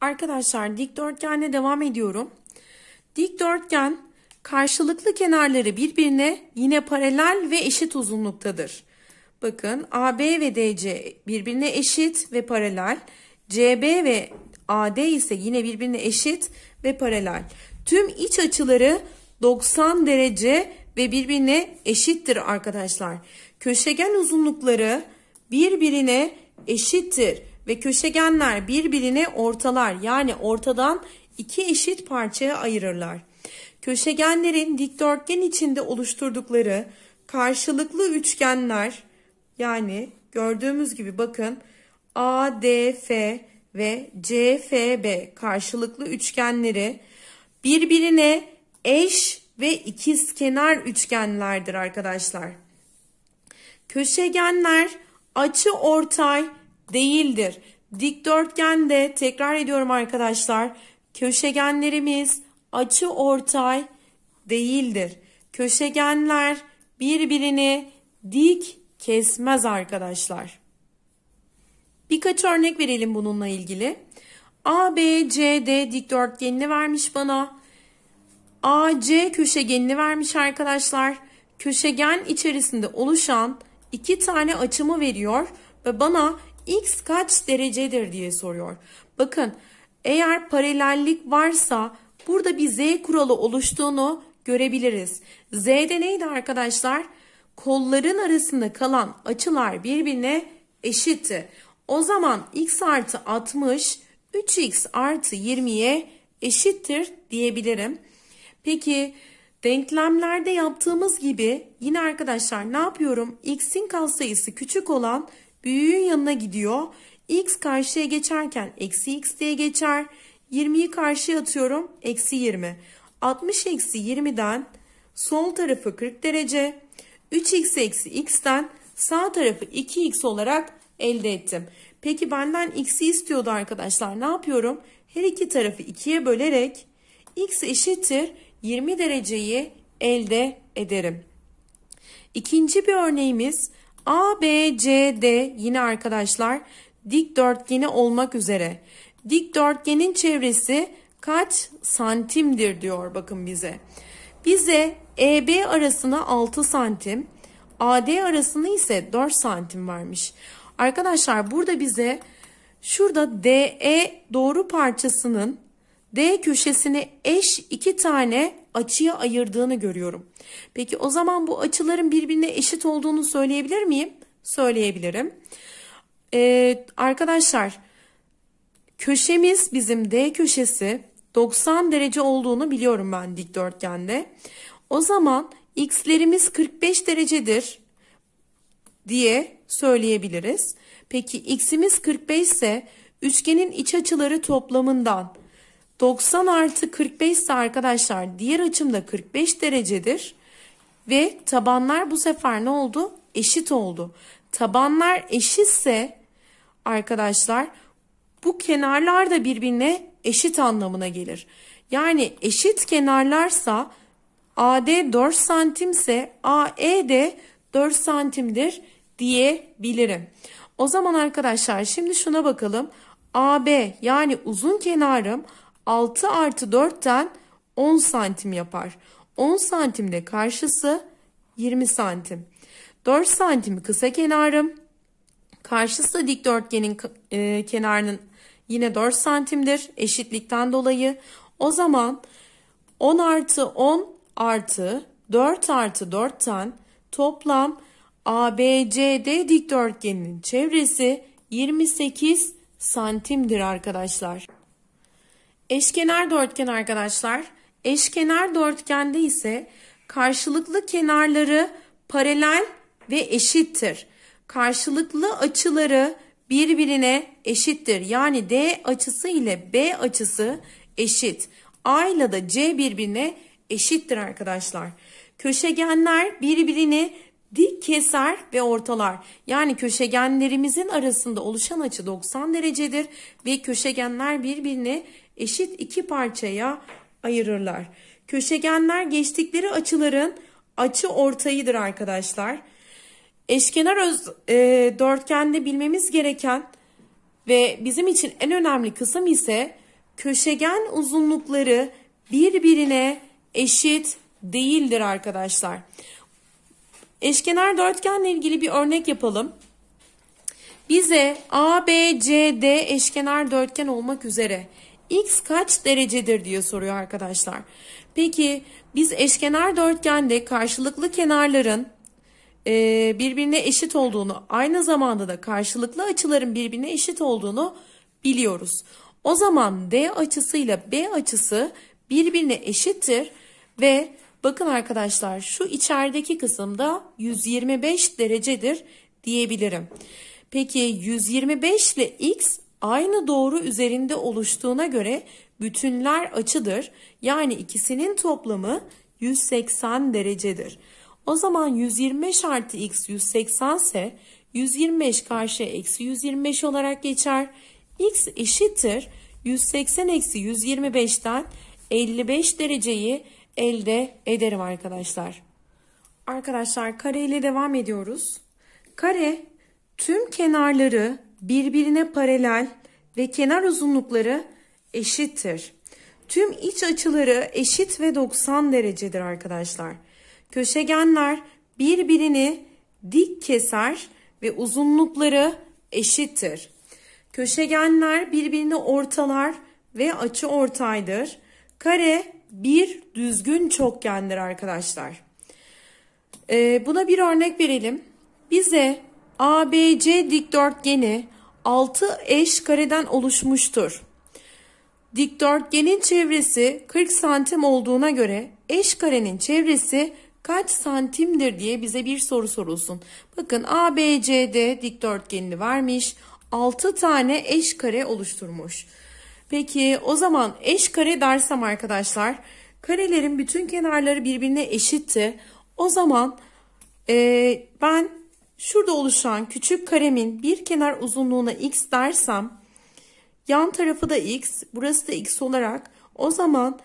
Arkadaşlar dikdörtgenle devam ediyorum. Dikdörtgen karşılıklı kenarları birbirine yine paralel ve eşit uzunluktadır. Bakın AB ve DC birbirine eşit ve paralel. CB ve AD ise yine birbirine eşit ve paralel. Tüm iç açıları 90 derece ve birbirine eşittir arkadaşlar. Köşegen uzunlukları birbirine eşittir ve köşegenler birbirini ortalar yani ortadan iki eşit parçaya ayırırlar. Köşegenlerin dikdörtgen içinde oluşturdukları karşılıklı üçgenler yani gördüğümüz gibi bakın ADF ve CFB karşılıklı üçgenleri birbirine eş ve ikizkenar üçgenlerdir arkadaşlar. Köşegenler açı ortay değildir. Dikdörtgen de tekrar ediyorum arkadaşlar. Köşegenlerimiz açı ortay değildir. Köşegenler birbirini dik kesmez arkadaşlar. Birkaç örnek verelim bununla ilgili. ABCD dikdörtgenini vermiş bana. AC köşegenini vermiş arkadaşlar. Köşegen içerisinde oluşan iki tane açımı veriyor ve bana x kaç derecedir diye soruyor. Bakın eğer paralellik varsa burada bir z kuralı oluştuğunu görebiliriz. Z'de neydi arkadaşlar? Kolların arasında kalan açılar birbirine eşitti. O zaman x artı 60 3x artı 20'ye eşittir diyebilirim. Peki denklemlerde yaptığımız gibi yine arkadaşlar ne yapıyorum? x'in katsayısı küçük olan büyüğün yanına gidiyor. X karşıya geçerken eksi x diye geçer. 20'yi karşıya atıyorum. Eksi 20. 60 eksi 20'den sol tarafı 40 derece. 3x eksi x'ten sağ tarafı 2x olarak elde ettim. Peki benden x'i istiyordu arkadaşlar. Ne yapıyorum? Her iki tarafı 2'ye bölerek x eşittir 20 dereceyi elde ederim. İkinci bir örneğimiz A, B, C, D yine arkadaşlar dikdörtgeni olmak üzere. Dikdörtgenin çevresi kaç santimdir diyor bakın bize. Bize EB arasına 6 santim, AD arasını ise 4 santim vermiş. Arkadaşlar burada bize şurada DE doğru parçasının D köşesine eş iki tane açıya ayırdığını görüyorum. Peki o zaman bu açıların birbirine eşit olduğunu söyleyebilir miyim? Söyleyebilirim. Ee, arkadaşlar köşemiz bizim D köşesi 90 derece olduğunu biliyorum ben dikdörtgende. O zaman x'lerimiz 45 derecedir diye söyleyebiliriz. Peki x'imiz 45 ise üçgenin iç açıları toplamından 90 artı 45 ise arkadaşlar diğer açımda 45 derecedir. Ve tabanlar bu sefer ne oldu? Eşit oldu. Tabanlar eşitse arkadaşlar bu kenarlar da birbirine eşit anlamına gelir. Yani eşit kenarlarsa AD 4 santimse AE de 4 santimdir diyebilirim. O zaman arkadaşlar şimdi şuna bakalım. AB yani uzun kenarım 6 artı 4'ten 10 santim yapar. 10 santimde karşısı 20 santim. 4 santim kısa kenarım. Karşısı da dikdörtgenin e, kenarının yine 4 santimdir. Eşitlikten dolayı. O zaman 10 artı 10 artı 4 artı 4'ten toplam ABCD dikdörtgenin çevresi 28 santimdir arkadaşlar. Eşkenar dörtgen arkadaşlar. Eşkenar dörtgende ise karşılıklı kenarları paralel ve eşittir. Karşılıklı açıları birbirine eşittir. Yani D açısı ile B açısı eşit. A ile de C birbirine eşittir arkadaşlar. Köşegenler birbirini dik keser ve ortalar. Yani köşegenlerimizin arasında oluşan açı 90 derecedir ve köşegenler birbirine eşit iki parçaya ayırırlar. Köşegenler geçtikleri açıların açı ortayıdır arkadaşlar. Eşkenar öz, e, dörtgende bilmemiz gereken ve bizim için en önemli kısım ise köşegen uzunlukları birbirine eşit değildir arkadaşlar. Eşkenar dörtgenle ilgili bir örnek yapalım. Bize ABCD eşkenar dörtgen olmak üzere x kaç derecedir diye soruyor arkadaşlar. Peki biz eşkenar dörtgende karşılıklı kenarların e, birbirine eşit olduğunu aynı zamanda da karşılıklı açıların birbirine eşit olduğunu biliyoruz. O zaman D açısıyla B açısı birbirine eşittir ve bakın arkadaşlar şu içerideki kısımda 125 derecedir diyebilirim. Peki 125 ile x aynı doğru üzerinde oluştuğuna göre bütünler açıdır. Yani ikisinin toplamı 180 derecedir. O zaman 125 artı x 180 ise 125 karşı eksi 125 olarak geçer. x eşittir 180 eksi 125'ten 55 dereceyi elde ederim arkadaşlar. Arkadaşlar kare ile devam ediyoruz. Kare tüm kenarları birbirine paralel ve kenar uzunlukları eşittir. Tüm iç açıları eşit ve 90 derecedir arkadaşlar. Köşegenler birbirini dik keser ve uzunlukları eşittir. Köşegenler birbirini ortalar ve açı ortaydır. Kare bir düzgün çokgendir arkadaşlar. Ee, buna bir örnek verelim. Bize ABC dikdörtgeni 6 eş kareden oluşmuştur. Dikdörtgenin çevresi 40 santim olduğuna göre eş karenin çevresi kaç santimdir diye bize bir soru sorulsun. Bakın ABCD dikdörtgenini vermiş. 6 tane eş kare oluşturmuş. Peki o zaman eş kare dersem arkadaşlar karelerin bütün kenarları birbirine eşitti. O zaman e, ben Şurada oluşan küçük karemin bir kenar uzunluğuna x dersem yan tarafı da x burası da x olarak o zaman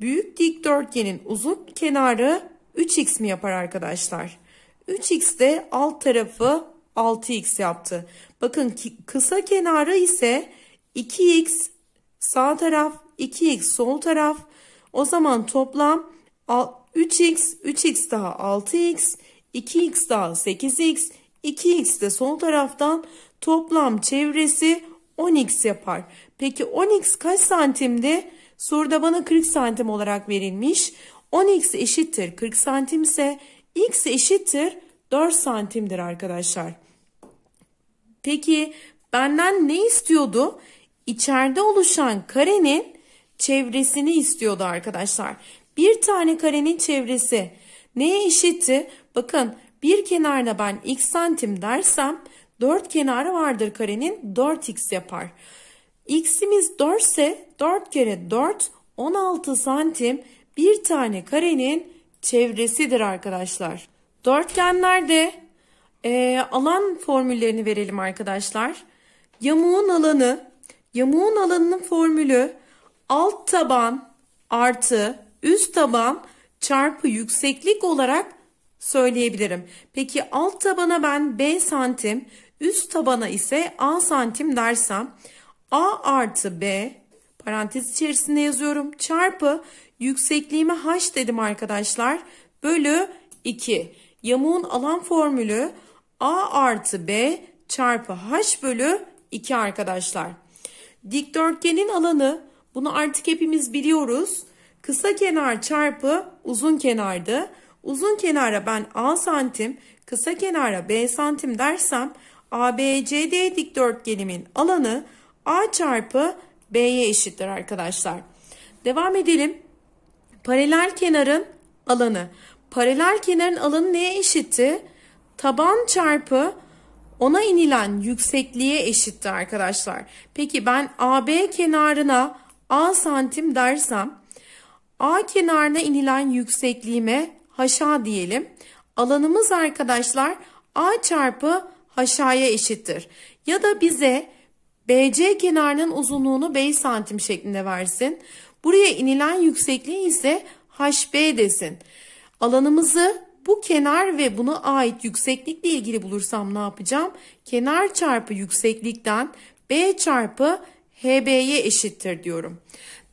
büyük dikdörtgenin uzun kenarı 3x mi yapar arkadaşlar? 3x de alt tarafı 6x yaptı. Bakın kısa kenarı ise 2x sağ taraf 2x sol taraf o zaman toplam 3x 3x daha 6x 2x daha 8x, 2x de sol taraftan toplam çevresi 10x yapar. Peki 10x kaç santimde? Soruda bana 40 santim olarak verilmiş. 10x eşittir 40 santim ise x eşittir 4 santimdir arkadaşlar. Peki benden ne istiyordu? İçeride oluşan karenin çevresini istiyordu arkadaşlar. Bir tane karenin çevresi neye eşitti? Bakın bir kenarına ben x santim dersem 4 kenarı vardır karenin 4x yapar. x'imiz 4 ise 4 kere 4 16 santim bir tane karenin çevresidir arkadaşlar. Dörtgenlerde e, alan formüllerini verelim arkadaşlar. Yamuğun alanı, yamuğun alanının formülü alt taban artı üst taban çarpı yükseklik olarak söyleyebilirim. Peki alt tabana ben B santim, üst tabana ise A santim dersem A artı B parantez içerisinde yazıyorum çarpı yüksekliğime H dedim arkadaşlar bölü 2. Yamuğun alan formülü A artı B çarpı H bölü 2 arkadaşlar. Dikdörtgenin alanı bunu artık hepimiz biliyoruz. Kısa kenar çarpı uzun kenardı. Uzun kenara ben A santim, kısa kenara B santim dersem ABCD dikdörtgenimin alanı A çarpı B'ye eşittir arkadaşlar. Devam edelim. Paralel kenarın alanı. Paralel kenarın alanı neye eşitti? Taban çarpı ona inilen yüksekliğe eşitti arkadaşlar. Peki ben AB kenarına A santim dersem A kenarına inilen yüksekliğime haşa diyelim. Alanımız arkadaşlar A çarpı haşaya eşittir. Ya da bize BC kenarının uzunluğunu 5 santim şeklinde versin. Buraya inilen yüksekliği ise HB desin. Alanımızı bu kenar ve buna ait yükseklikle ilgili bulursam ne yapacağım? Kenar çarpı yükseklikten B çarpı HB'ye eşittir diyorum.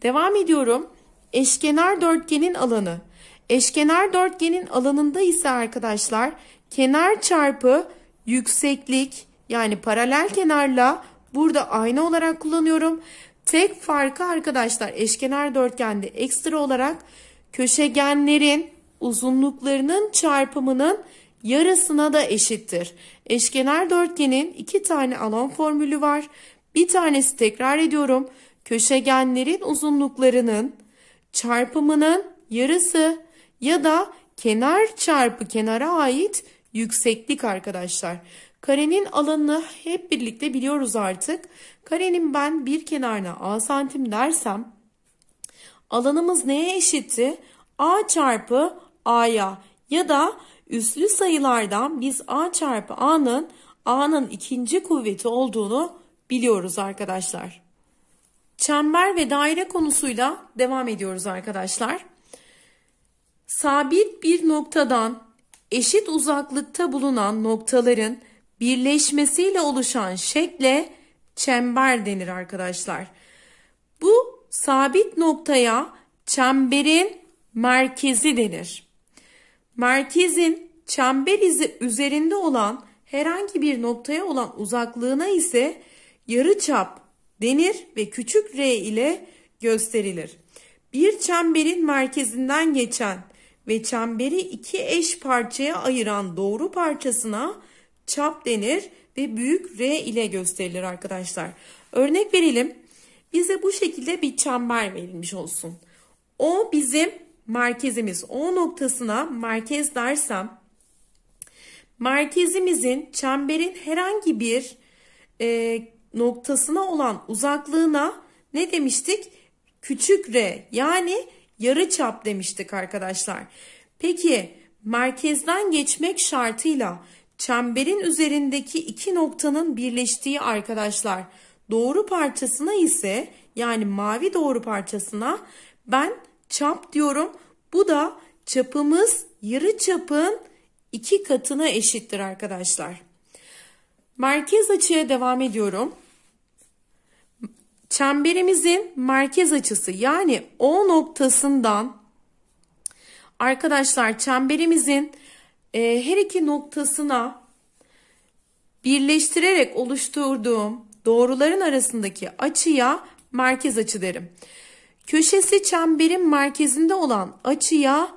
Devam ediyorum. Eşkenar dörtgenin alanı Eşkenar dörtgenin alanında ise arkadaşlar kenar çarpı yükseklik yani paralel kenarla burada ayna olarak kullanıyorum. Tek farkı arkadaşlar eşkenar dörtgende ekstra olarak köşegenlerin uzunluklarının çarpımının yarısına da eşittir. Eşkenar dörtgenin iki tane alan formülü var. Bir tanesi tekrar ediyorum. Köşegenlerin uzunluklarının çarpımının yarısı ya da kenar çarpı kenara ait yükseklik arkadaşlar. Karenin alanını hep birlikte biliyoruz artık. Karenin ben bir kenarına a santim dersem alanımız neye eşitti? a çarpı a'ya ya da üslü sayılardan biz a çarpı a'nın a'nın ikinci kuvveti olduğunu biliyoruz arkadaşlar. Çember ve daire konusuyla devam ediyoruz arkadaşlar sabit bir noktadan eşit uzaklıkta bulunan noktaların birleşmesiyle oluşan şekle çember denir arkadaşlar. Bu sabit noktaya çemberin merkezi denir. Merkezin çember izi üzerinde olan herhangi bir noktaya olan uzaklığına ise yarıçap denir ve küçük r ile gösterilir. Bir çemberin merkezinden geçen ve çemberi iki eş parçaya ayıran doğru parçasına çap denir ve büyük R ile gösterilir arkadaşlar. Örnek verelim. Bize bu şekilde bir çember verilmiş olsun. O bizim merkezimiz. O noktasına merkez dersem merkezimizin çemberin herhangi bir e, noktasına olan uzaklığına ne demiştik? Küçük R yani yarı çap demiştik arkadaşlar. Peki merkezden geçmek şartıyla çemberin üzerindeki iki noktanın birleştiği arkadaşlar doğru parçasına ise yani mavi doğru parçasına ben çap diyorum. Bu da çapımız yarı çapın iki katına eşittir arkadaşlar. Merkez açıya devam ediyorum çemberimizin merkez açısı yani O noktasından arkadaşlar çemberimizin e, her iki noktasına birleştirerek oluşturduğum doğruların arasındaki açıya merkez açı derim. Köşesi çemberin merkezinde olan açıya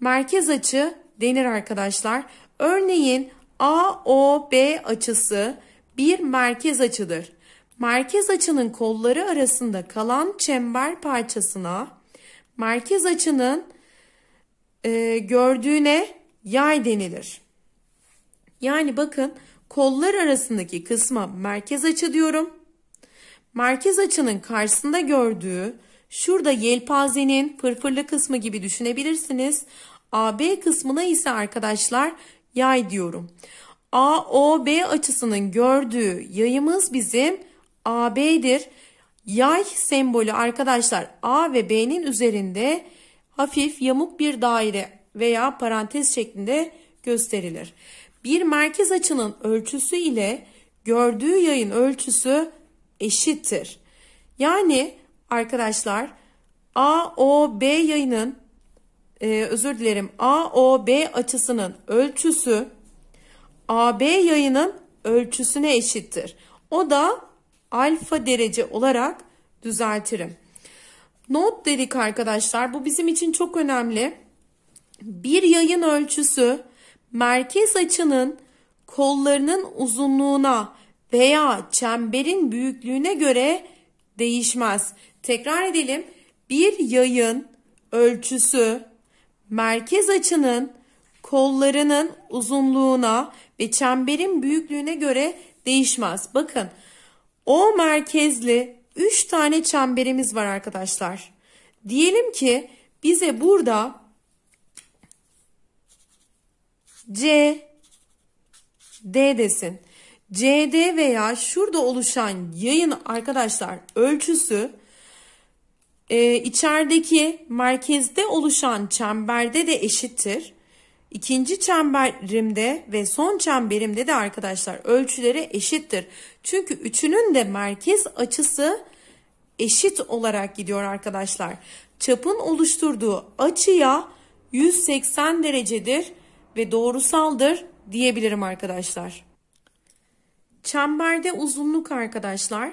merkez açı denir arkadaşlar. Örneğin AOB açısı bir merkez açıdır merkez açının kolları arasında kalan çember parçasına merkez açının e, gördüğüne yay denilir. Yani bakın kollar arasındaki kısma merkez açı diyorum. Merkez açının karşısında gördüğü şurada yelpazenin fırfırlı kısmı gibi düşünebilirsiniz. AB kısmına ise arkadaşlar yay diyorum. AOB açısının gördüğü yayımız bizim AB'dir. Yay sembolü arkadaşlar A ve B'nin üzerinde hafif yamuk bir daire veya parantez şeklinde gösterilir. Bir merkez açının ölçüsü ile gördüğü yayın ölçüsü eşittir. Yani arkadaşlar AOB yayının e, özür dilerim AOB açısının ölçüsü AB yayının ölçüsüne eşittir. O da alfa derece olarak düzeltirim. Not dedik arkadaşlar. Bu bizim için çok önemli. Bir yayın ölçüsü merkez açının kollarının uzunluğuna veya çemberin büyüklüğüne göre değişmez. Tekrar edelim. Bir yayın ölçüsü merkez açının kollarının uzunluğuna ve çemberin büyüklüğüne göre değişmez. Bakın o merkezli 3 tane çemberimiz var arkadaşlar. Diyelim ki bize burada C D desin. CD veya şurada oluşan yayın arkadaşlar ölçüsü e, içerideki merkezde oluşan çemberde de eşittir. İkinci çemberimde ve son çemberimde de arkadaşlar ölçüleri eşittir. Çünkü üçünün de merkez açısı eşit olarak gidiyor arkadaşlar. Çapın oluşturduğu açıya 180 derecedir ve doğrusaldır diyebilirim arkadaşlar. Çemberde uzunluk arkadaşlar.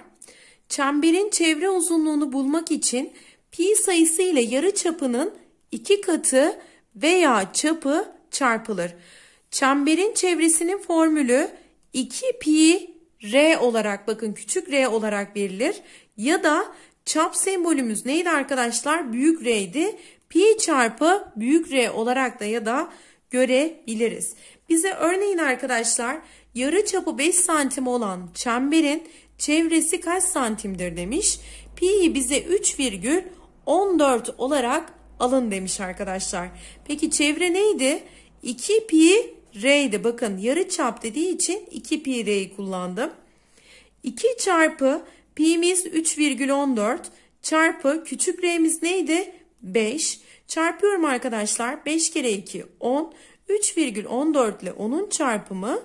Çemberin çevre uzunluğunu bulmak için pi sayısı ile yarı çapının iki katı veya çapı çarpılır. Çemberin çevresinin formülü 2 pi r olarak bakın küçük r olarak verilir. Ya da çap sembolümüz neydi arkadaşlar? Büyük r idi Pi çarpı büyük r olarak da ya da görebiliriz. Bize örneğin arkadaşlar yarı çapı 5 santim olan çemberin çevresi kaç santimdir demiş. Pi'yi bize 3,14 olarak alın demiş arkadaşlar. Peki çevre neydi? 2 pi r'ydi. Bakın yarı çap dediği için 2 pi r'yi kullandım. 2 çarpı pi'miz 3,14 çarpı küçük r'miz neydi? 5. Çarpıyorum arkadaşlar. 5 kere 2 10. 3,14 ile 10'un çarpımı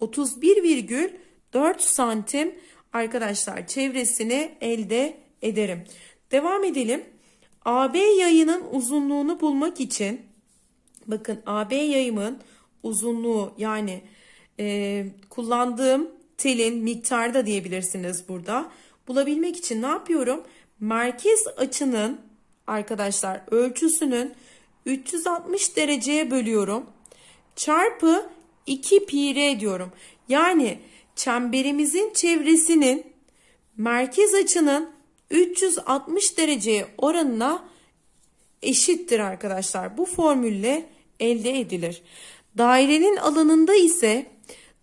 31,4 santim arkadaşlar çevresini elde ederim. Devam edelim. AB yayının uzunluğunu bulmak için Bakın AB yayımın uzunluğu yani e, kullandığım telin miktarı da diyebilirsiniz burada. Bulabilmek için ne yapıyorum? Merkez açının arkadaşlar ölçüsünün 360 dereceye bölüyorum. Çarpı 2 pi r diyorum. Yani çemberimizin çevresinin merkez açının 360 dereceye oranına eşittir arkadaşlar. Bu formülle elde edilir. Dairenin alanında ise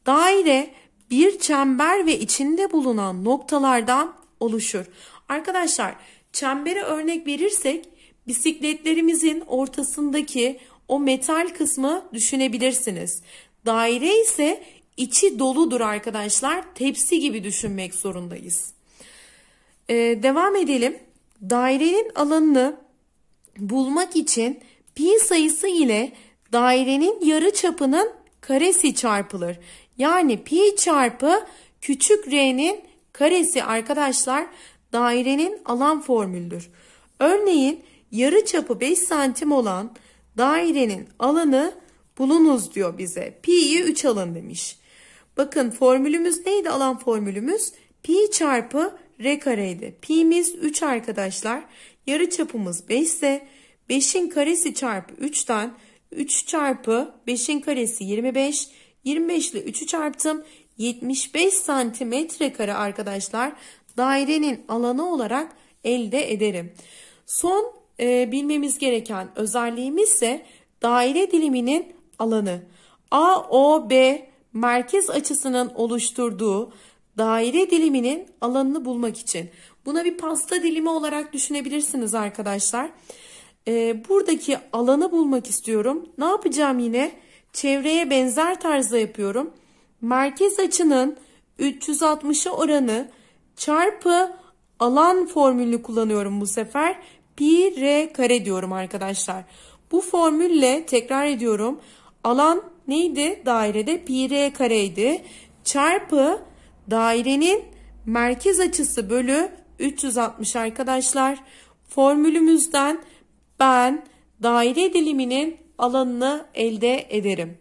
daire bir çember ve içinde bulunan noktalardan oluşur. Arkadaşlar çembere örnek verirsek bisikletlerimizin ortasındaki o metal kısmı düşünebilirsiniz. Daire ise içi doludur arkadaşlar. Tepsi gibi düşünmek zorundayız. Ee, devam edelim. Dairenin alanını bulmak için pi sayısı ile dairenin yarı çapının karesi çarpılır. Yani pi çarpı küçük r'nin karesi arkadaşlar dairenin alan formülüdür. Örneğin yarı çapı 5 santim olan dairenin alanı bulunuz diyor bize. Pi'yi 3 alın demiş. Bakın formülümüz neydi alan formülümüz? Pi çarpı r kareydi. Pi'miz 3 arkadaşlar yarı çapımız 5 ise 5'in karesi çarpı 3'ten 3 çarpı 5'in karesi 25. 25 ile 3'ü çarptım. 75 santimetre kare arkadaşlar dairenin alanı olarak elde ederim. Son e, bilmemiz gereken özelliğimiz ise daire diliminin alanı. AOB merkez açısının oluşturduğu daire diliminin alanını bulmak için Buna bir pasta dilimi olarak düşünebilirsiniz arkadaşlar. E, buradaki alanı bulmak istiyorum. Ne yapacağım yine? Çevreye benzer tarzda yapıyorum. Merkez açının 360'a oranı çarpı alan formülünü kullanıyorum bu sefer. Pi r kare diyorum arkadaşlar. Bu formülle tekrar ediyorum. Alan neydi? Dairede pi r kareydi. Çarpı dairenin merkez açısı bölü 360 arkadaşlar. Formülümüzden ben daire diliminin alanını elde ederim.